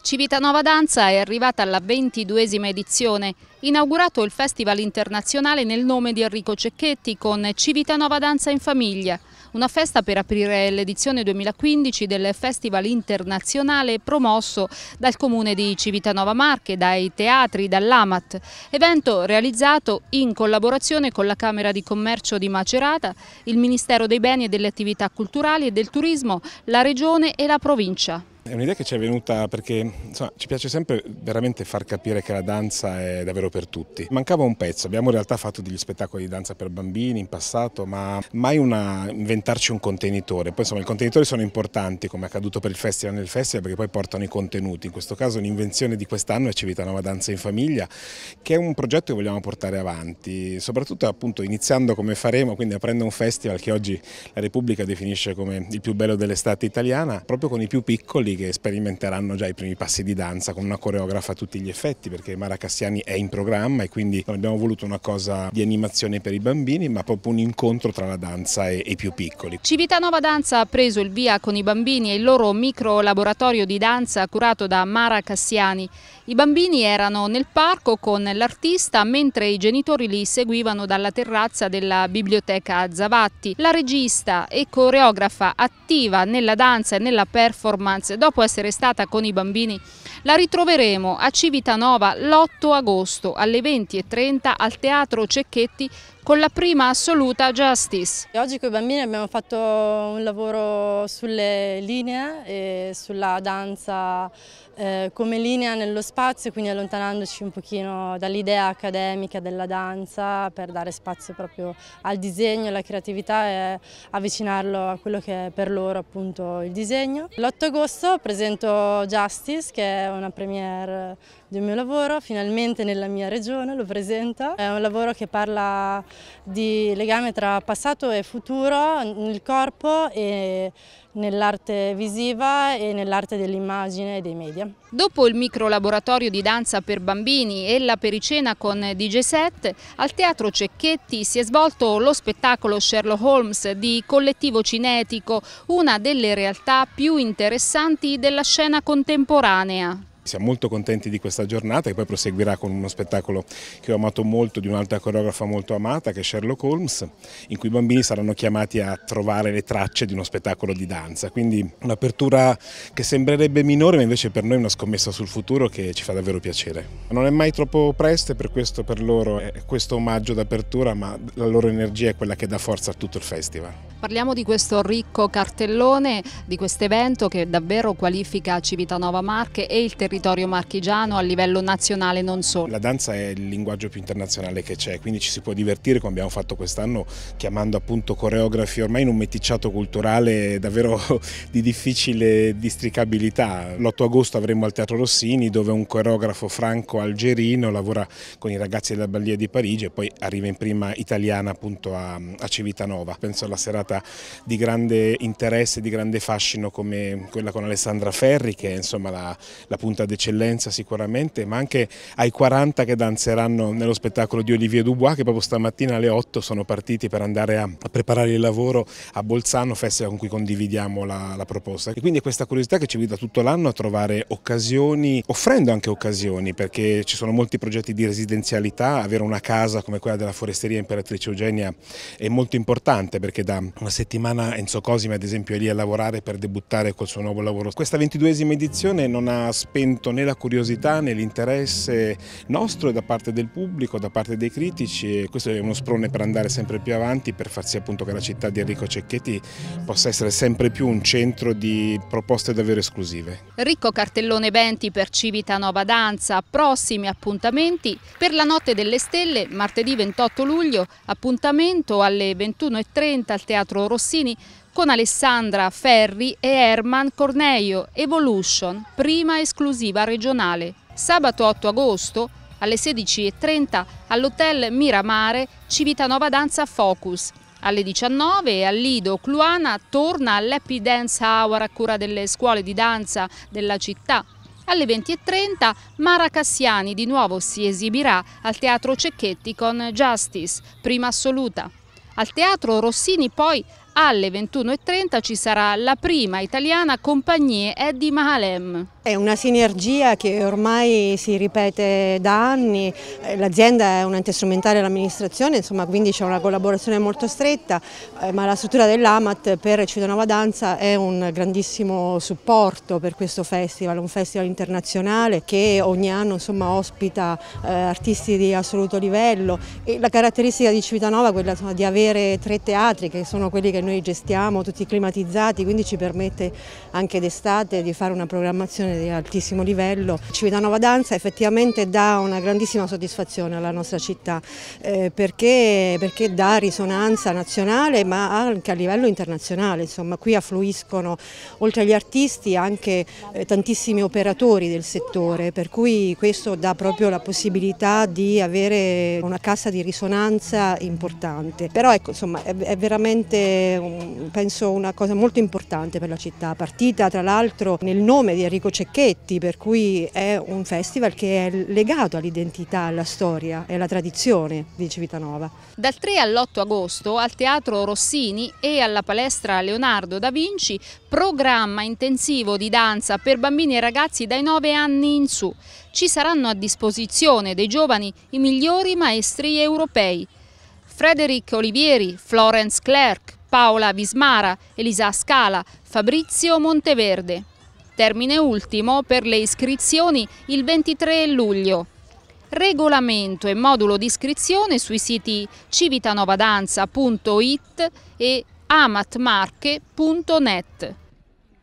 Civitanova Danza è arrivata alla ventiduesima edizione, inaugurato il Festival Internazionale nel nome di Enrico Cecchetti con Civitanova Danza in Famiglia, una festa per aprire l'edizione 2015 del Festival Internazionale promosso dal Comune di Civitanova Marche, dai teatri, dall'Amat, evento realizzato in collaborazione con la Camera di Commercio di Macerata, il Ministero dei Beni e delle Attività Culturali e del Turismo, la Regione e la Provincia. È un'idea che ci è venuta perché insomma, ci piace sempre veramente far capire che la danza è davvero per tutti. Mancava un pezzo, abbiamo in realtà fatto degli spettacoli di danza per bambini in passato, ma mai una, inventarci un contenitore. Poi insomma i contenitori sono importanti come è accaduto per il festival nel festival perché poi portano i contenuti. In questo caso l'invenzione di quest'anno è Civitanova Danza in Famiglia che è un progetto che vogliamo portare avanti, soprattutto appunto iniziando come faremo, quindi aprendo un festival che oggi la Repubblica definisce come il più bello dell'estate italiana, proprio con i più piccoli che sperimenteranno già i primi passi di danza con una coreografa a tutti gli effetti perché Mara Cassiani è in programma e quindi abbiamo voluto una cosa di animazione per i bambini ma proprio un incontro tra la danza e, i più piccoli. Civitanova Danza ha preso il via con i bambini e il loro micro laboratorio di danza curato da Mara Cassiani. I bambini erano nel parco con l'artista mentre i genitori li seguivano dalla terrazza della biblioteca Zavatti. La regista e coreografa attiva nella danza e nella performance dopo dopo essere stata con i bambini. La ritroveremo a Civitanova l'8 agosto alle 20.30 al Teatro Cecchetti con la prima assoluta Justice. Oggi con i bambini abbiamo fatto un lavoro sulle linee e sulla danza eh, come linea nello spazio, quindi allontanandoci un pochino dall'idea accademica della danza per dare spazio proprio al disegno, alla creatività e avvicinarlo a quello che è per loro appunto il disegno. L'8 agosto presento Justice che è una premiere del mio lavoro, finalmente nella mia regione lo presento. È un lavoro che parla di legame tra passato e futuro nel corpo e nell'arte visiva e nell'arte dell'immagine e dei media. Dopo il micro laboratorio di danza per bambini e la pericena con DJ Set, al Teatro Cecchetti si è svolto lo spettacolo Sherlock Holmes di Collettivo Cinetico, una delle realtà più interessanti della scena contemporanea. Siamo molto contenti di questa giornata che poi proseguirà con uno spettacolo che ho amato molto di un'altra coreografa molto amata che è Sherlock Holmes in cui i bambini saranno chiamati a trovare le tracce di uno spettacolo di danza. Quindi un'apertura che sembrerebbe minore ma invece per noi è una scommessa sul futuro che ci fa davvero piacere. Non è mai troppo presto e per questo per loro è questo omaggio d'apertura ma la loro energia è quella che dà forza a tutto il festival. Parliamo di questo ricco cartellone, di questo evento che davvero qualifica Civitanova Marche e il territorio marchigiano a livello nazionale non solo. La danza è il linguaggio più internazionale che c'è, quindi ci si può divertire come abbiamo fatto quest'anno chiamando appunto coreografi ormai in un meticciato culturale davvero di difficile districabilità. L'8 agosto avremo al Teatro Rossini dove un coreografo franco-algerino lavora con i ragazzi della Ballia di Parigi e poi arriva in prima italiana appunto a, a Civitanova. Penso alla serata stata di grande interesse, di grande fascino come quella con Alessandra Ferri che è insomma la, la punta d'eccellenza sicuramente, ma anche ai 40 che danzeranno nello spettacolo di Olivier Dubois che proprio stamattina alle 8 sono partiti per andare a, a preparare il lavoro a Bolzano, festival con cui condividiamo la, la proposta. E quindi è questa curiosità che ci guida tutto l'anno a trovare occasioni, offrendo anche occasioni perché ci sono molti progetti di residenzialità, avere una casa come quella della foresteria Imperatrice Eugenia è molto importante perché dà una settimana Enzo Cosime ad esempio è lì a lavorare per debuttare col suo nuovo lavoro. Questa ventiduesima edizione non ha spento né la curiosità né l'interesse nostro da parte del pubblico, da parte dei critici e questo è uno sprone per andare sempre più avanti per far sì appunto che la città di Enrico Cecchetti possa essere sempre più un centro di proposte davvero esclusive. Ricco cartellone Benti per Civitanova Danza, prossimi appuntamenti per la Notte delle Stelle martedì 28 luglio, appuntamento alle 21.30 al Teatro Teatro Rossini con Alessandra Ferri e Herman Corneio, Evolution, prima esclusiva regionale. Sabato 8 agosto alle 16.30 all'Hotel Miramare Civitanova Danza Focus. Alle 19 al Lido Cluana torna all'Happy Dance Hour a cura delle scuole di danza della città. Alle 20.30 Mara Cassiani di nuovo si esibirà al Teatro Cecchetti con Justice, prima assoluta. Al Teatro Rossini poi alle 21.30 ci sarà la prima italiana compagnie Eddie Mahalem. È una sinergia che ormai si ripete da anni, eh, l'azienda è un ente strumentale all'amministrazione, insomma quindi c'è una collaborazione molto stretta, eh, ma la struttura dell'AMAT per Ciudanova Danza è un grandissimo supporto per questo festival, un festival internazionale che ogni anno insomma, ospita eh, artisti di assoluto livello e la caratteristica di Civitanova è quella insomma, di avere tre teatri che sono quelli che noi gestiamo, tutti climatizzati, quindi ci permette anche d'estate di fare una programmazione di altissimo livello. Civitanova Danza effettivamente dà una grandissima soddisfazione alla nostra città eh, perché, perché, dà risonanza nazionale ma anche a livello internazionale, insomma qui affluiscono oltre agli artisti anche eh, tantissimi operatori del settore per cui questo dà proprio la possibilità di avere una cassa di risonanza importante. Però ecco insomma è, è veramente penso una cosa molto importante per la città, partita tra l'altro nel nome di Enrico Cecchini Cecchetti, per cui è un festival che è legato all'identità, alla storia e alla tradizione di Civitanova. Dal 3 all'8 agosto al Teatro Rossini e alla Palestra Leonardo da Vinci programma intensivo di danza per bambini e ragazzi dai 9 anni in su. Ci saranno a disposizione dei giovani i migliori maestri europei. Frederic Olivieri, Florence Clerc, Paola Vismara, Elisa Scala, Fabrizio Monteverde termine ultimo per le iscrizioni il 23 luglio. Regolamento e modulo di iscrizione sui siti civitanovadanza.it e amatmarche.net.